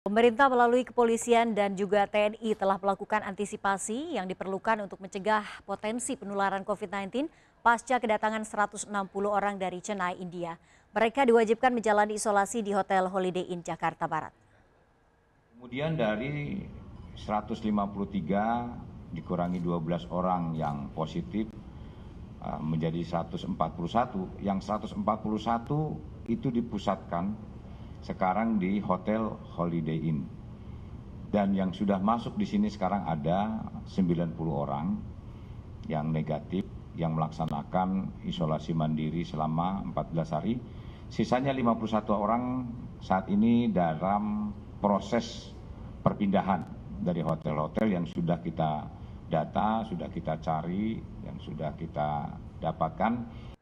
Pemerintah melalui kepolisian dan juga TNI telah melakukan antisipasi yang diperlukan untuk mencegah potensi penularan COVID-19 pasca kedatangan 160 orang dari Chennai, India. Mereka diwajibkan menjalani isolasi di Hotel Holiday Inn Jakarta Barat. Kemudian dari 153 dikurangi 12 orang yang positif eh, menjadi 141. Yang 141 itu dipusatkan sekarang di Hotel Holiday Inn. Dan yang sudah masuk di sini sekarang ada 90 orang yang negatif yang melaksanakan isolasi mandiri selama 14 hari. Sisanya 51 orang saat ini dalam proses perpindahan dari hotel-hotel yang sudah kita data, sudah kita cari, yang sudah kita dapatkan.